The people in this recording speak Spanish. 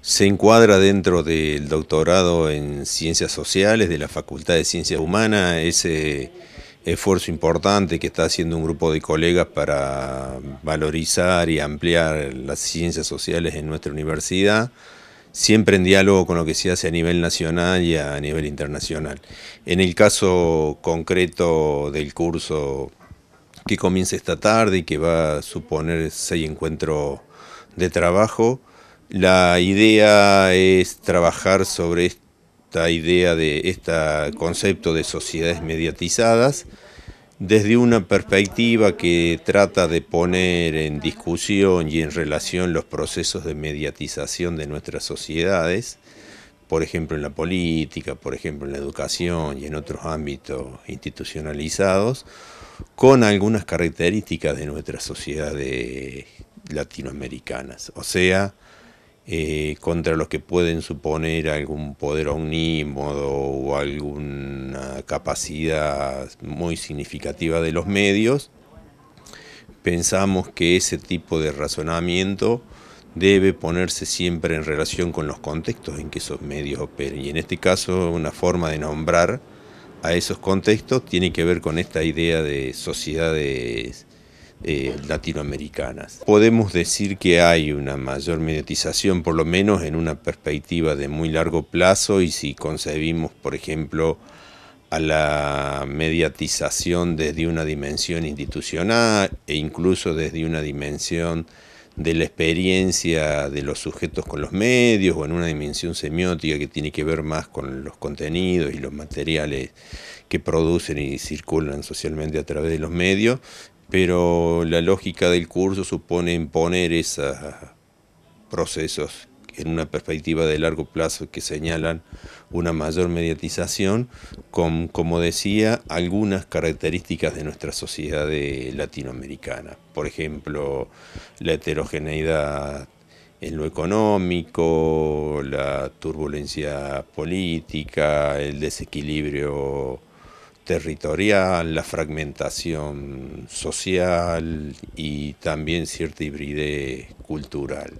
Se encuadra dentro del doctorado en Ciencias Sociales de la Facultad de Ciencias Humanas, ese esfuerzo importante que está haciendo un grupo de colegas para valorizar y ampliar las ciencias sociales en nuestra universidad, siempre en diálogo con lo que se hace a nivel nacional y a nivel internacional. En el caso concreto del curso que comienza esta tarde y que va a suponer seis encuentros de trabajo, la idea es trabajar sobre esta idea de este concepto de sociedades mediatizadas desde una perspectiva que trata de poner en discusión y en relación los procesos de mediatización de nuestras sociedades, por ejemplo en la política, por ejemplo en la educación y en otros ámbitos institucionalizados, con algunas características de nuestras sociedades latinoamericanas. O sea, eh, contra los que pueden suponer algún poder omnímodo o alguna capacidad muy significativa de los medios, pensamos que ese tipo de razonamiento debe ponerse siempre en relación con los contextos en que esos medios operen. Y en este caso, una forma de nombrar a esos contextos tiene que ver con esta idea de sociedades eh, latinoamericanas. Podemos decir que hay una mayor mediatización, por lo menos en una perspectiva de muy largo plazo, y si concebimos, por ejemplo, a la mediatización desde una dimensión institucional e incluso desde una dimensión de la experiencia de los sujetos con los medios o en una dimensión semiótica que tiene que ver más con los contenidos y los materiales que producen y circulan socialmente a través de los medios, pero la lógica del curso supone imponer esos procesos en una perspectiva de largo plazo que señalan una mayor mediatización con, como decía, algunas características de nuestra sociedad eh, latinoamericana. Por ejemplo, la heterogeneidad en lo económico, la turbulencia política, el desequilibrio territorial, la fragmentación social y también cierta hibridez cultural.